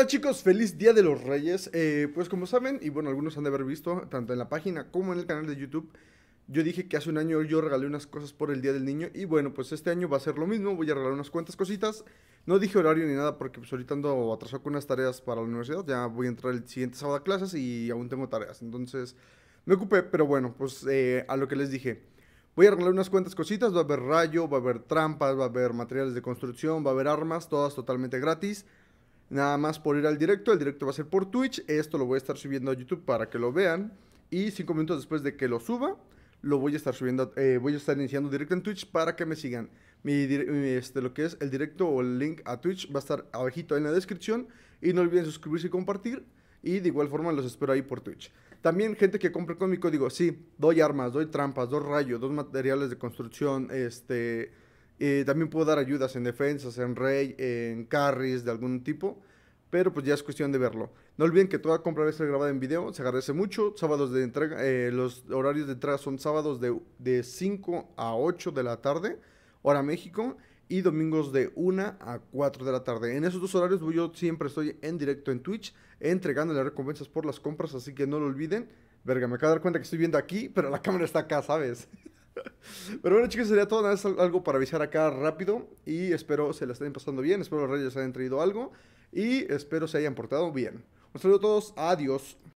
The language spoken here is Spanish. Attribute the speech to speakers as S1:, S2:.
S1: Hola chicos, feliz Día de los Reyes. Eh, pues como saben, y bueno, algunos han de haber visto, tanto en la página como en el canal de YouTube, yo dije que hace un año yo regalé unas cosas por el Día del Niño y bueno, pues este año va a ser lo mismo, voy a regalar unas cuantas cositas. No dije horario ni nada porque pues ahorita ando atrasado con unas tareas para la universidad, ya voy a entrar el siguiente sábado a clases y aún tengo tareas, entonces me ocupé, pero bueno, pues eh, a lo que les dije. Voy a regalar unas cuantas cositas, va a haber rayo, va a haber trampas, va a haber materiales de construcción, va a haber armas, todas totalmente gratis nada más por ir al directo. El directo va a ser por Twitch. Esto lo voy a estar subiendo a YouTube para que lo vean. Y cinco minutos después de que lo suba, lo voy a estar subiendo, eh, voy a estar iniciando directo en Twitch para que me sigan. este, lo que es el directo o el link a Twitch va a estar abajito en la descripción. Y no olviden suscribirse y compartir. Y de igual forma los espero ahí por Twitch. También gente que compre con mi código, sí, doy armas, doy trampas, doy rayos, dos materiales de construcción, este... Eh, también puedo dar ayudas en defensas, en rey, en carries de algún tipo. Pero pues ya es cuestión de verlo. No olviden que toda compra debe ser grabada en video. Se agradece mucho. Sábados de entrega. Eh, los horarios de entrega son sábados de, de 5 a 8 de la tarde. Hora México y domingos de 1 a 4 de la tarde. En esos dos horarios yo siempre estoy en directo en Twitch entregando las recompensas por las compras, así que no lo olviden. Verga, me acabo de dar cuenta que estoy viendo aquí, pero la cámara está acá, ¿sabes? Pero bueno, chicos, sería todo. Nada, más algo para avisar acá rápido. Y espero se la estén pasando bien. Espero los reyes hayan traído algo. Y espero se hayan portado bien. Un saludo a todos. Adiós.